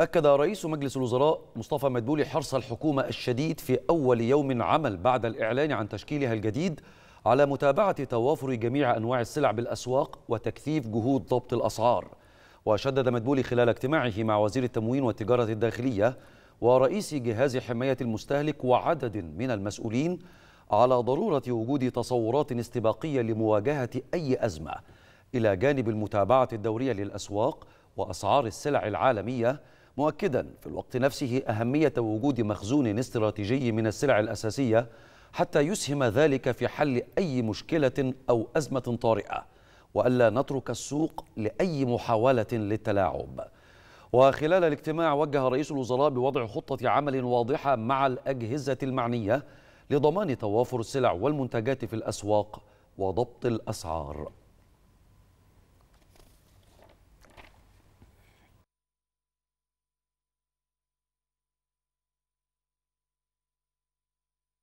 أكد رئيس مجلس الوزراء مصطفى مدبولي حرص الحكومة الشديد في أول يوم عمل بعد الإعلان عن تشكيلها الجديد على متابعة توافر جميع أنواع السلع بالأسواق وتكثيف جهود ضبط الأسعار وشدد مدبولي خلال اجتماعه مع وزير التموين والتجارة الداخلية ورئيس جهاز حماية المستهلك وعدد من المسؤولين على ضرورة وجود تصورات استباقية لمواجهة أي أزمة إلى جانب المتابعة الدورية للأسواق وأسعار السلع العالمية مؤكدا في الوقت نفسه أهمية وجود مخزون استراتيجي من السلع الأساسية حتى يسهم ذلك في حل أي مشكلة أو أزمة طارئة وألا نترك السوق لأي محاولة للتلاعب وخلال الاجتماع وجه رئيس الوزراء بوضع خطة عمل واضحة مع الأجهزة المعنية لضمان توافر السلع والمنتجات في الأسواق وضبط الأسعار